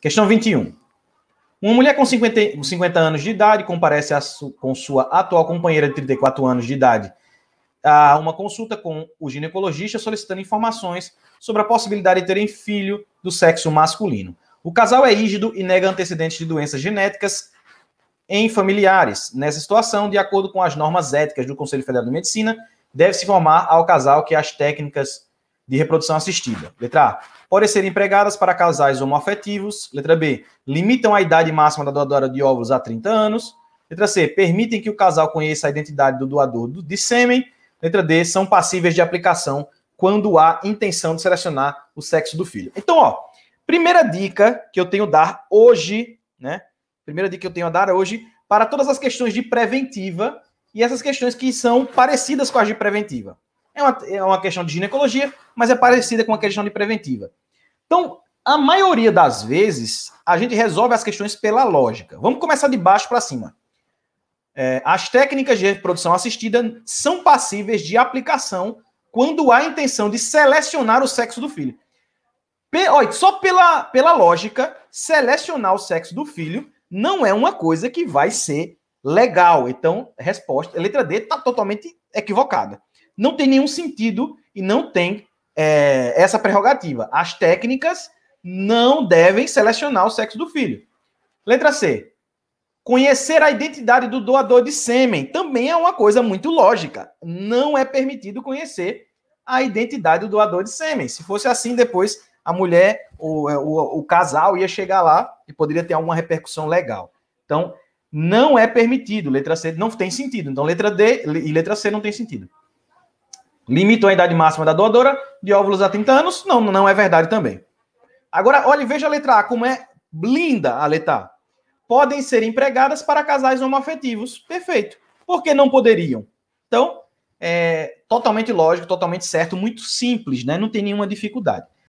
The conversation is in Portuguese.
Questão 21. Uma mulher com 50, 50 anos de idade comparece a, com sua atual companheira de 34 anos de idade a uma consulta com o ginecologista solicitando informações sobre a possibilidade de terem filho do sexo masculino. O casal é rígido e nega antecedentes de doenças genéticas em familiares. Nessa situação, de acordo com as normas éticas do Conselho Federal de Medicina, deve-se informar ao casal que as técnicas de reprodução assistida. Letra A. Podem ser empregadas para casais homoafetivos. Letra B. Limitam a idade máxima da doadora de óvulos a 30 anos. Letra C. Permitem que o casal conheça a identidade do doador de sêmen. Letra D. São passíveis de aplicação quando há intenção de selecionar o sexo do filho. Então, ó, primeira dica que eu tenho a dar hoje, né? Primeira dica que eu tenho a dar hoje para todas as questões de preventiva e essas questões que são parecidas com as de preventiva. É uma, é uma questão de ginecologia, mas é parecida com a questão de preventiva. Então, a maioria das vezes, a gente resolve as questões pela lógica. Vamos começar de baixo para cima. É, as técnicas de reprodução assistida são passíveis de aplicação quando há a intenção de selecionar o sexo do filho. Pe olha, só pela, pela lógica, selecionar o sexo do filho não é uma coisa que vai ser legal. Então, resposta, a letra D está totalmente equivocada não tem nenhum sentido e não tem é, essa prerrogativa. As técnicas não devem selecionar o sexo do filho. Letra C. Conhecer a identidade do doador de sêmen também é uma coisa muito lógica. Não é permitido conhecer a identidade do doador de sêmen. Se fosse assim, depois a mulher, o, o, o casal ia chegar lá e poderia ter alguma repercussão legal. Então, não é permitido. Letra C não tem sentido. Então, letra D e letra C não tem sentido. Limitam a idade máxima da doadora de óvulos a 30 anos? Não, não é verdade também. Agora, olhe, veja a letra A, como é linda a letra A. Podem ser empregadas para casais homoafetivos. Perfeito. Por que não poderiam? Então, é totalmente lógico, totalmente certo, muito simples, né? Não tem nenhuma dificuldade.